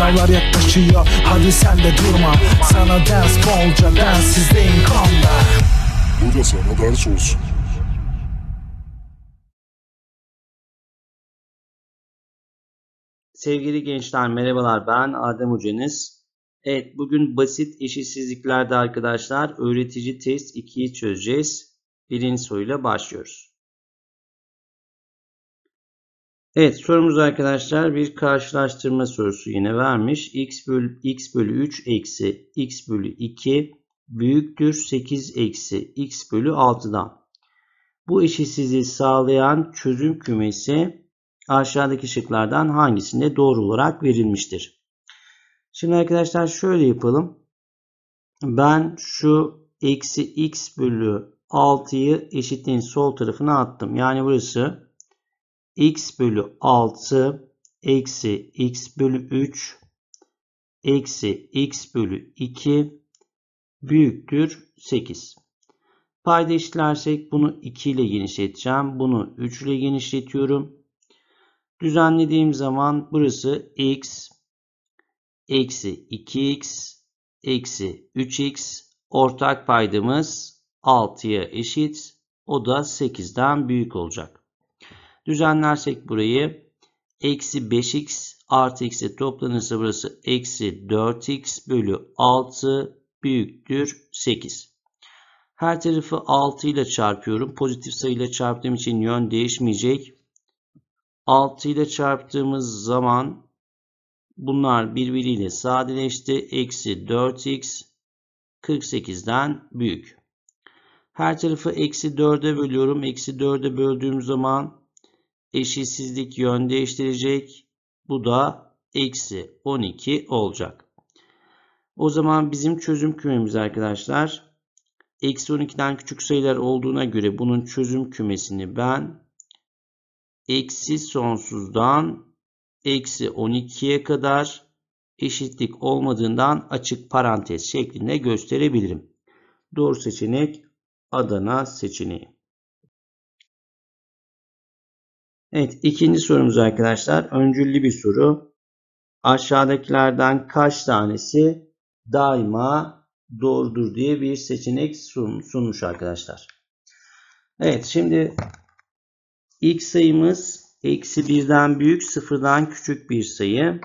Sınavlar yaklaşıyor hadi sen de durma Sana ders bolca densizdeyim kanla Bu da sana ders olsun Sevgili gençler merhabalar ben Adem Hocanız. Evet bugün basit eşitsizliklerde arkadaşlar öğretici test 2'yi çözeceğiz. Birinci soruyla başlıyoruz. Evet sorumuz arkadaşlar bir karşılaştırma sorusu yine vermiş. x bölü, x bölü 3 eksi x bölü 2 büyüktür 8 eksi x bölü 6'dan. Bu eşitsizliği sağlayan çözüm kümesi aşağıdaki şıklardan hangisinde doğru olarak verilmiştir? Şimdi arkadaşlar şöyle yapalım. Ben şu eksi x bölü 6'yı eşitliğin sol tarafına attım. Yani burası x bölü 6 eksi x bölü 3 eksi x bölü 2 büyüktür 8. Payda eşitlersek bunu 2 ile genişleteceğim. Bunu 3 ile genişletiyorum. Düzenlediğim zaman burası x eksi 2x eksi 3x ortak paydamız 6'ya eşit. O da 8'den büyük olacak. Düzenlersek burayı eksi 5x artı x'e toplanırsa burası eksi 4x bölü 6 büyüktür 8. Her tarafı 6 ile çarpıyorum. Pozitif sayıyla çarptığım için yön değişmeyecek. 6 ile çarptığımız zaman bunlar birbiriyle sadeleşti. Eksi 4x 48'den büyük. Her tarafı eksi 4'e bölüyorum. Eksi 4'e böldüğüm zaman eşitsizlik yön değiştirecek. Bu da eksi 12 olacak. O zaman bizim çözüm kümemiz arkadaşlar eksi 12'den küçük sayılar olduğuna göre bunun çözüm kümesini ben eksi sonsuzdan eksi 12'ye kadar eşitlik olmadığından açık parantez şeklinde gösterebilirim. Doğru seçenek Adana seçeneği. Evet ikinci sorumuz arkadaşlar öncüllü bir soru. Aşağıdakilerden kaç tanesi daima doğrudur diye bir seçenek sunmuş arkadaşlar. Evet şimdi ilk sayımız eksi birden büyük sıfırdan küçük bir sayı.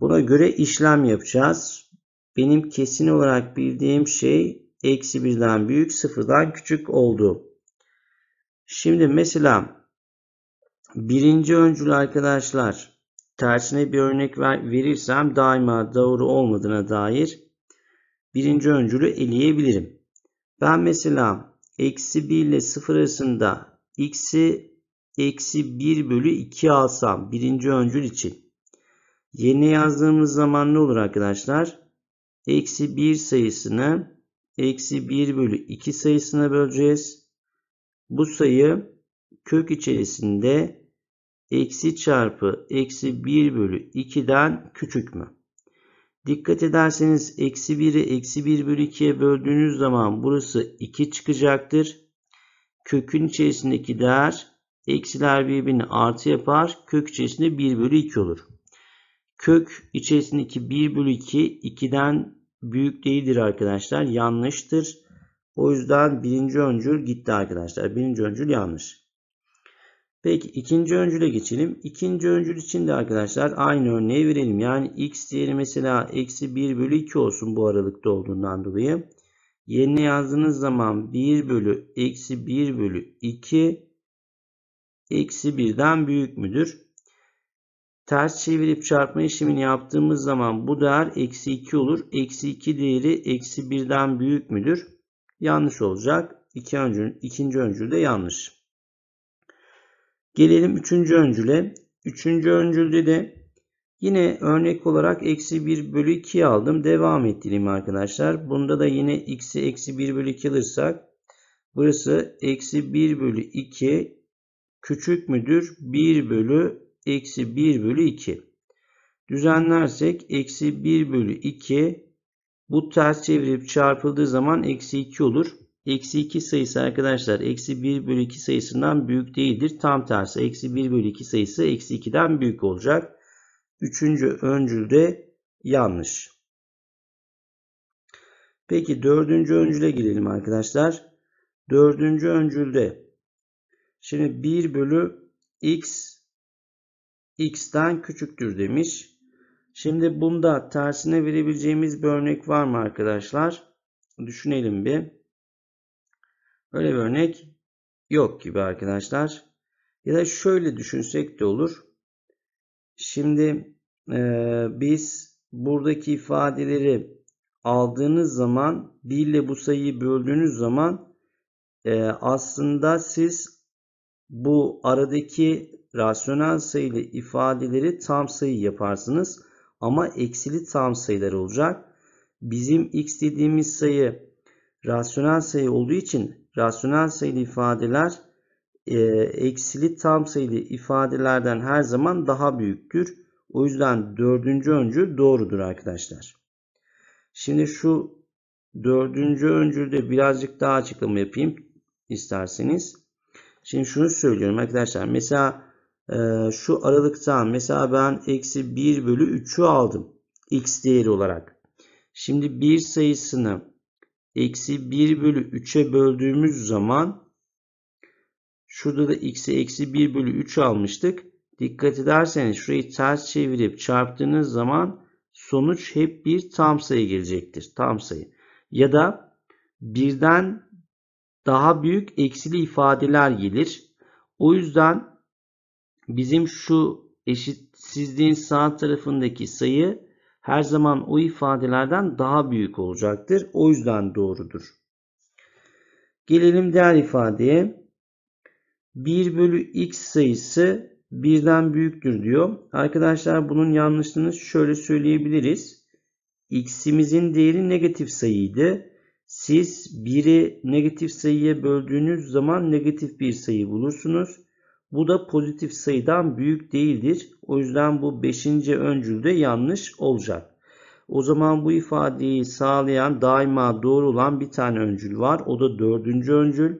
Buna göre işlem yapacağız. Benim kesin olarak bildiğim şey eksi birden büyük sıfırdan küçük oldu. Şimdi mesela Birinci öncül arkadaşlar tersine bir örnek ver, verirsem daima doğru olmadığına dair birinci öncülü eleyebilirim. Ben mesela eksi 1 ile 0 arasında x'i eksi 1 bölü 2 alsam birinci öncül için yerine yazdığımız zaman ne olur arkadaşlar? Eksi 1 sayısını eksi 1 bölü 2 sayısına böleceğiz. Bu sayı kök içerisinde eksi çarpı eksi 1 bölü 2'den küçük mü? Dikkat ederseniz eksi 1'i eksi 1 bölü 2'ye böldüğünüz zaman burası 2 çıkacaktır. Kökün içerisindeki değer eksiler birbirini artı yapar. Kök içerisinde 1 bölü 2 olur. Kök içerisindeki 1 bölü 2 2'den büyük değildir arkadaşlar. Yanlıştır. O yüzden birinci öncül gitti arkadaşlar. Birinci öncül yanlış. Peki ikinci öncüle geçelim. İkinci öncül için de arkadaşlar aynı örneği verelim. Yani x değeri mesela eksi 1 bölü 2 olsun bu aralıkta olduğundan dolayı. Yerine yazdığınız zaman 1 bölü eksi 1 bölü 2 eksi 1'den büyük müdür? Ters çevirip çarpma işlemini yaptığımız zaman bu değer eksi 2 olur. Eksi 2 değeri eksi 1'den büyük müdür? Yanlış olacak. İki öncül, ikinci öncül de yanlış. Gelelim üçüncü öncüle. Üçüncü öncülde de yine örnek olarak eksi 1 bölü 2 aldım. Devam ettireyim arkadaşlar. Bunda da yine x'i eksi 1 bölü 2 alırsak burası eksi 1 bölü 2 küçük müdür 1 bölü eksi 1 bölü 2. Düzenlersek eksi 1 bölü 2 bu ters çevirip çarpıldığı zaman eksi 2 olur. Eksi 2 sayısı arkadaşlar eksi 1 bölü 2 sayısından büyük değildir. Tam tersi eksi 1 bölü 2 sayısı eksi 2'den büyük olacak. Üçüncü öncül de yanlış. Peki dördüncü öncüle gelelim arkadaşlar. Dördüncü öncülde şimdi 1 bölü x x'ten küçüktür demiş. Şimdi bunda tersine verebileceğimiz bir örnek var mı arkadaşlar? Düşünelim bir. Öyle bir örnek yok gibi arkadaşlar. Ya da şöyle düşünsek de olur. Şimdi e, biz buradaki ifadeleri aldığınız zaman 1 ile bu sayıyı böldüğünüz zaman e, aslında siz bu aradaki rasyonel sayılı ifadeleri tam sayı yaparsınız. Ama eksili tam sayılar olacak. Bizim x dediğimiz sayı rasyonel sayı olduğu için rasyonel sayılı ifadeler e, eksili tam sayılı ifadelerden her zaman daha büyüktür. O yüzden dördüncü öncü doğrudur arkadaşlar. Şimdi şu dördüncü öncülde birazcık daha açıklama yapayım isterseniz. Şimdi şunu söylüyorum arkadaşlar. Mesela e, şu aralıktan mesela ben eksi 1 bölü 3'ü aldım. X değeri olarak. Şimdi bir sayısını eksi 1 bölü 3'e böldüğümüz zaman şurada da x'i eksi 1 bölü 3 almıştık. Dikkat ederseniz şurayı ters çevirip çarptığınız zaman sonuç hep bir tam sayı gelecektir. Tam sayı. Ya da birden daha büyük eksili ifadeler gelir. O yüzden bizim şu eşitsizliğin sağ tarafındaki sayı her zaman o ifadelerden daha büyük olacaktır. O yüzden doğrudur. Gelelim diğer ifadeye. 1 bölü x sayısı birden büyüktür diyor. Arkadaşlar bunun yanlışlığını şöyle söyleyebiliriz. X'imizin değeri negatif sayıydı. Siz 1'i negatif sayıya böldüğünüz zaman negatif bir sayı bulursunuz. Bu da pozitif sayıdan büyük değildir. O yüzden bu 5. öncülde yanlış olacak. O zaman bu ifadeyi sağlayan daima doğru olan bir tane öncül var. O da dördüncü öncül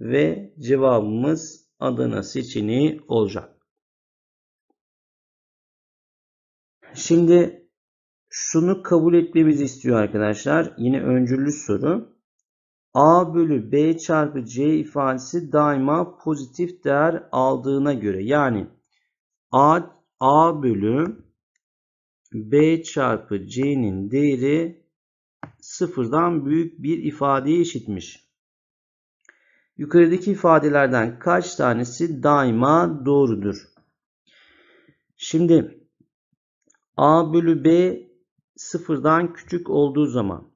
ve cevabımız Adana seçeneği olacak. Şimdi şunu kabul etmemizi istiyor arkadaşlar. Yine öncüllü soru a bölü b çarpı c ifadesi daima pozitif değer aldığına göre yani a, a bölü b çarpı c'nin değeri sıfırdan büyük bir ifadeye eşitmiş. Yukarıdaki ifadelerden kaç tanesi daima doğrudur? Şimdi a bölü b sıfırdan küçük olduğu zaman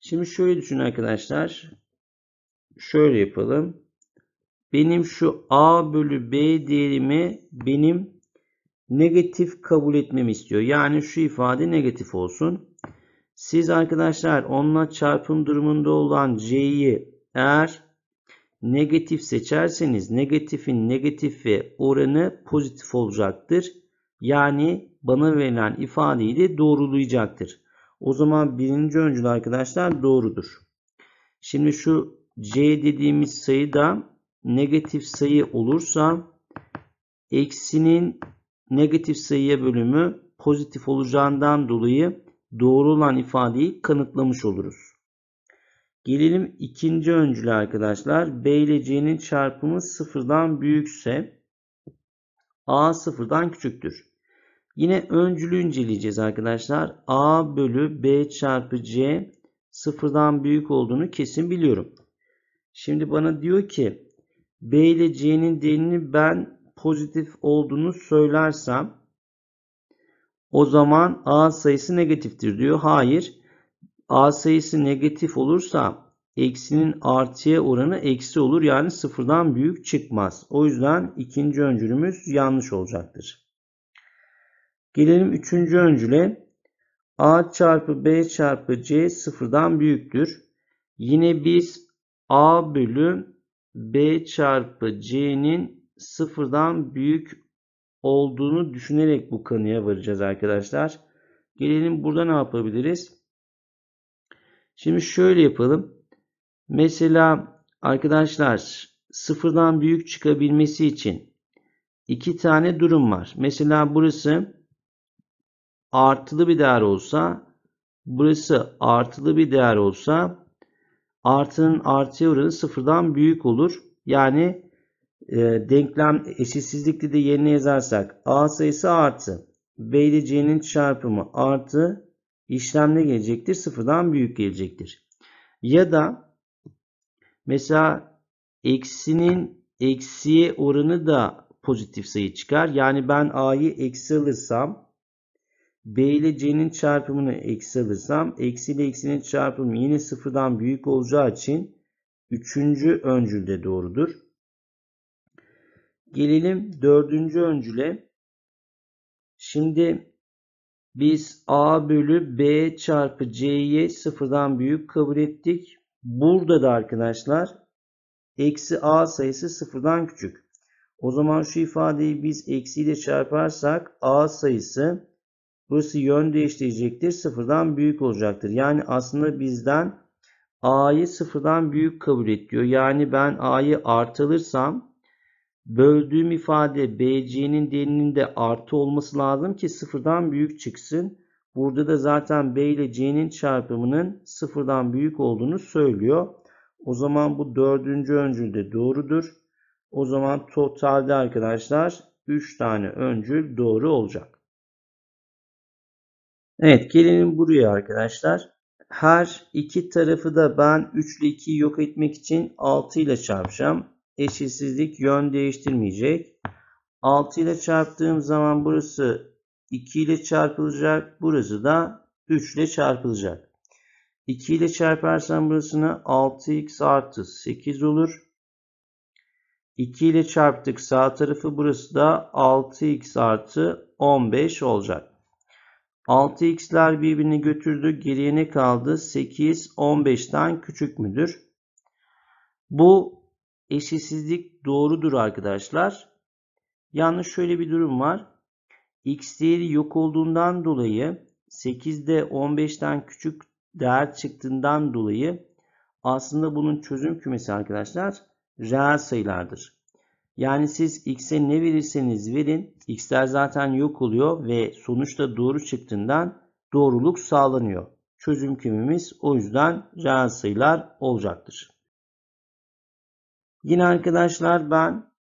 Şimdi şöyle düşünün arkadaşlar. Şöyle yapalım. Benim şu a bölü b değerimi benim negatif kabul etmemi istiyor. Yani şu ifade negatif olsun. Siz arkadaşlar onunla çarpım durumunda olan c'yi eğer negatif seçerseniz negatifin negatif ve oranı pozitif olacaktır. Yani bana verilen ifadeyi de doğrulayacaktır. O zaman birinci öncül arkadaşlar doğrudur. Şimdi şu C dediğimiz sayı da negatif sayı olursa eksinin negatif sayıya bölümü pozitif olacağından dolayı doğru olan ifadeyi kanıtlamış oluruz. Gelelim ikinci öncüle arkadaşlar. B ile C'nin çarpımı sıfırdan büyükse A sıfırdan küçüktür. Yine öncülü inceleyeceğiz arkadaşlar. A bölü B çarpı C sıfırdan büyük olduğunu kesin biliyorum. Şimdi bana diyor ki B ile C'nin değerini ben pozitif olduğunu söylersem o zaman A sayısı negatiftir diyor. Hayır. A sayısı negatif olursa eksinin artıya oranı eksi olur. Yani sıfırdan büyük çıkmaz. O yüzden ikinci öncülümüz yanlış olacaktır. Gelelim üçüncü öncüle. A çarpı B çarpı C sıfırdan büyüktür. Yine biz A bölü B çarpı C'nin sıfırdan büyük olduğunu düşünerek bu kanıya varacağız arkadaşlar. Gelelim burada ne yapabiliriz? Şimdi şöyle yapalım. Mesela arkadaşlar sıfırdan büyük çıkabilmesi için iki tane durum var. Mesela burası artılı bir değer olsa burası artılı bir değer olsa artının artıya oranı sıfırdan büyük olur. Yani e, denklem eşitsizlikte de yerine yazarsak a sayısı artı b ile c'nin çarpımı artı işlemle gelecektir. Sıfırdan büyük gelecektir. Ya da mesela eksinin eksiye oranı da pozitif sayı çıkar. Yani ben a'yı eksi alırsam B ile C'nin çarpımını eksi alırsam eksi ile eksinin çarpımı yine sıfırdan büyük olacağı için üçüncü öncül de doğrudur. Gelelim dördüncü öncüle. Şimdi biz A bölü B çarpı C'yi sıfırdan büyük kabul ettik. Burada da arkadaşlar eksi A sayısı sıfırdan küçük. O zaman şu ifadeyi biz eksiyle çarparsak A sayısı Burası yön değiştirecektir. Sıfırdan büyük olacaktır. Yani aslında bizden A'yı sıfırdan büyük kabul et Yani ben A'yı artılırsam böldüğüm ifade BC'nin D'nin de artı olması lazım ki sıfırdan büyük çıksın. Burada da zaten B ile C'nin çarpımının sıfırdan büyük olduğunu söylüyor. O zaman bu dördüncü öncül de doğrudur. O zaman totalde arkadaşlar 3 tane öncül doğru olacak. Evet gelelim buraya arkadaşlar. Her iki tarafı da ben 3 ile 2'yi yok etmek için 6 ile çarpacağım. Eşitsizlik yön değiştirmeyecek. 6 ile çarptığım zaman burası 2 ile çarpılacak. Burası da 3 ile çarpılacak. 2 ile çarparsam burasını 6x artı 8 olur. 2 ile çarptık sağ tarafı burası da 6x artı 15 olacak. 6x'ler birbirini götürdü. Geriye ne kaldı? 8 15'ten küçük müdür? Bu eşitsizlik doğrudur arkadaşlar. Yalnız şöyle bir durum var. X değeri yok olduğundan dolayı 8'de 15'ten küçük değer çıktığından dolayı aslında bunun çözüm kümesi arkadaşlar reel sayılardır. Yani siz x'e ne verirseniz verin x'ler zaten yok oluyor ve sonuçta doğru çıktığından doğruluk sağlanıyor. Çözüm kümemiz o yüzden reel sayılar olacaktır. Yine arkadaşlar ben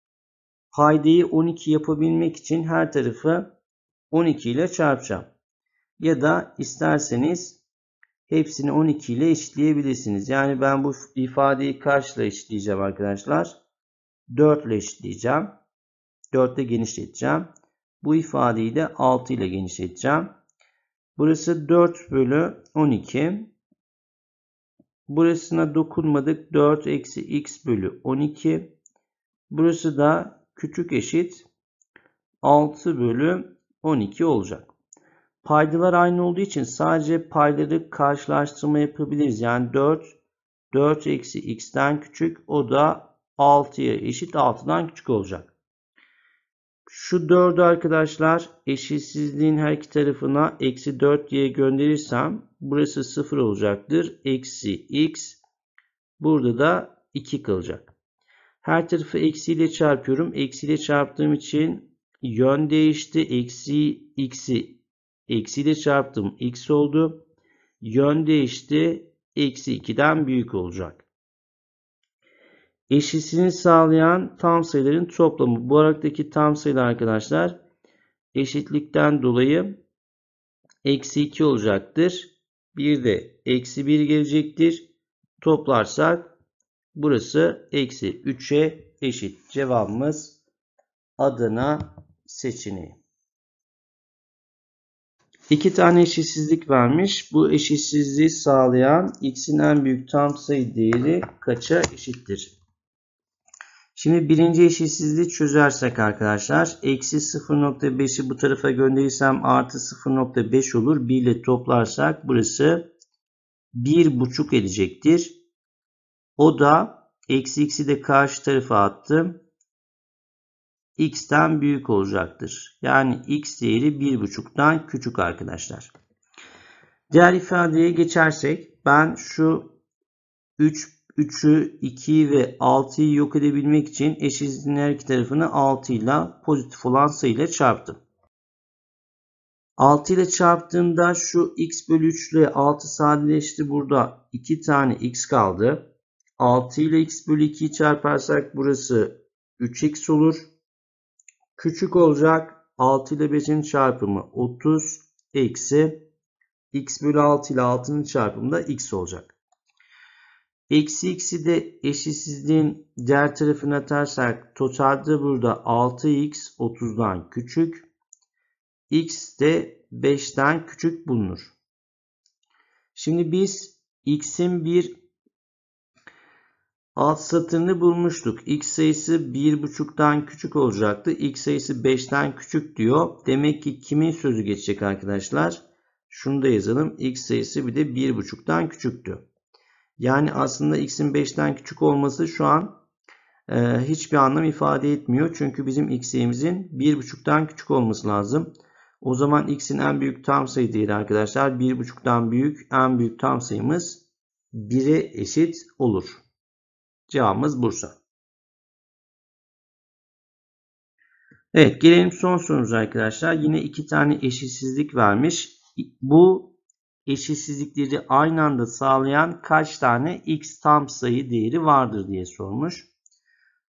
paydayı 12 yapabilmek için her tarafı 12 ile çarpacağım. Ya da isterseniz hepsini 12 ile eşitleyebilirsiniz. Yani ben bu ifadeyi kaçla eşitleyeceğim arkadaşlar? 4 ile eşitleyeceğim. 4 ile genişleteceğim. Bu ifadeyi de 6 ile genişleteceğim. Burası 4 bölü 12. Burasına dokunmadık. 4 eksi x bölü 12. Burası da küçük eşit 6 bölü 12 olacak. Paydalar aynı olduğu için sadece payları karşılaştırma yapabiliriz. Yani 4, 4 eksi x'ten küçük o da 6'ya eşit 6'dan küçük olacak. Şu 4'ü arkadaşlar eşitsizliğin her iki tarafına eksi 4 diye gönderirsem burası 0 olacaktır. Eksi x burada da 2 kalacak. Her tarafı eksiyle çarpıyorum. Eksiyle çarptığım için yön değişti. Eksi x'i eksiyle çarptım. x oldu. Yön değişti. Eksi 2'den büyük olacak eşitliğini sağlayan tam sayıların toplamı. Bu araktaki tam sayılar arkadaşlar eşitlikten dolayı eksi 2 olacaktır. Bir de eksi 1 gelecektir. Toplarsak burası eksi 3'e eşit. Cevabımız Adana seçeneği. İki tane eşitsizlik vermiş. Bu eşitsizliği sağlayan x'in en büyük tam sayı değeri kaça eşittir? Şimdi birinci eşitsizliği çözersek arkadaşlar eksi 0.5'i bu tarafa gönderirsem artı 0.5 olur. 1 ile toplarsak burası 1.5 edecektir. O da eksi x'i de karşı tarafa attım. x'ten büyük olacaktır. Yani x değeri 1.5'tan küçük arkadaşlar. Diğer ifadeye geçersek ben şu 3 3'ü 2'yi ve 6'yı yok edebilmek için eşitsizliğin her iki tarafını 6 ile pozitif olan sayıyla çarptım. 6 ile çarptığımda şu x bölü 3 ile 6 sadeleşti. Burada 2 tane x kaldı. 6 ile x bölü 2'yi çarparsak burası 3x olur. Küçük olacak 6 ile 5'in çarpımı 30 eksi x bölü 6 ile 6'nın çarpımı da x olacak. Eksi x'i de eşitsizliğin diğer tarafına atarsak totalde burada 6x 30'dan küçük. x de 5'ten küçük bulunur. Şimdi biz x'in bir alt satırını bulmuştuk. x sayısı 1.5'tan küçük olacaktı. x sayısı 5'ten küçük diyor. Demek ki kimin sözü geçecek arkadaşlar? Şunu da yazalım. x sayısı bir de 1.5'tan küçüktü. Yani aslında x'in 5'ten küçük olması şu an e, hiçbir anlam ifade etmiyor. Çünkü bizim x'imizin 1.5'tan küçük olması lazım. O zaman x'in en büyük tam sayı değil arkadaşlar. 1.5'tan büyük en büyük tam sayımız 1'e eşit olur. Cevabımız Bursa. Evet gelelim son sorumuza arkadaşlar. Yine iki tane eşitsizlik vermiş. Bu eşitsizlikleri aynı anda sağlayan kaç tane x tam sayı değeri vardır diye sormuş.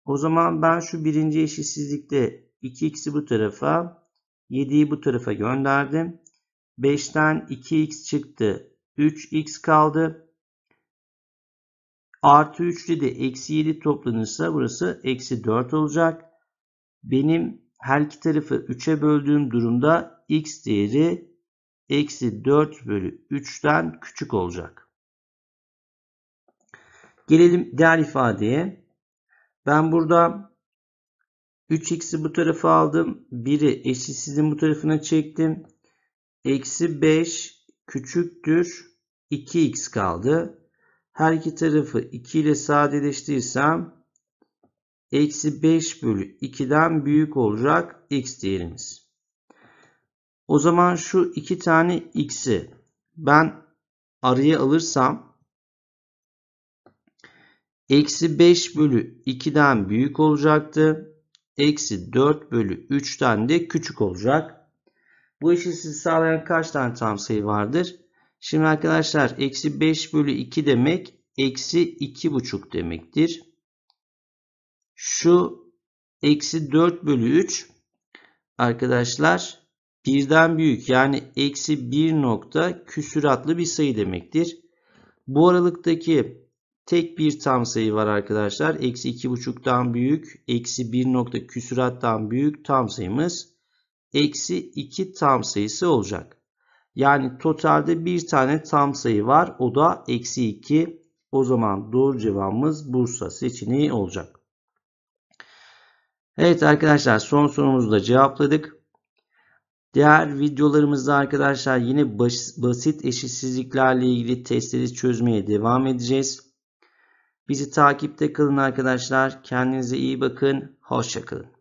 O zaman ben şu birinci eşitsizlikte 2x'i bu tarafa 7'yi bu tarafa gönderdim. 5'ten 2x çıktı. 3x kaldı. Artı 3 de eksi 7 toplanırsa burası eksi 4 olacak. Benim her iki tarafı 3'e böldüğüm durumda x değeri eksi 4 bölü 3'ten küçük olacak. Gelelim diğer ifadeye. Ben burada 3x'i bu tarafa aldım. 1'i eşitsizliğin bu tarafına çektim. Eksi 5 küçüktür. 2x kaldı. Her iki tarafı 2 ile sadeleştirirsem eksi 5 bölü 2'den büyük olacak x değerimiz. O zaman şu iki tane x'i ben arayı alırsam eksi 5 bölü 2'den büyük olacaktı. Eksi 4 bölü 3'ten de küçük olacak. Bu eşitsizliği sağlayan kaç tane tam sayı vardır? Şimdi arkadaşlar eksi 5 bölü 2 demek eksi buçuk demektir. Şu eksi 4 bölü 3 arkadaşlar birden büyük yani eksi 1 nokta küsüratlı bir sayı demektir. Bu aralıktaki tek bir tam sayı var arkadaşlar. Eksi iki buçuktan büyük, eksi 1 nokta küsürattan büyük tam sayımız eksi iki tam sayısı olacak. Yani totalde bir tane tam sayı var. O da eksi iki. O zaman doğru cevabımız Bursa seçeneği olacak. Evet arkadaşlar son sorumuzu da cevapladık. Diğer videolarımızda arkadaşlar yine basit eşitsizliklerle ilgili testleri çözmeye devam edeceğiz. Bizi takipte kalın arkadaşlar. Kendinize iyi bakın. Hoşçakalın.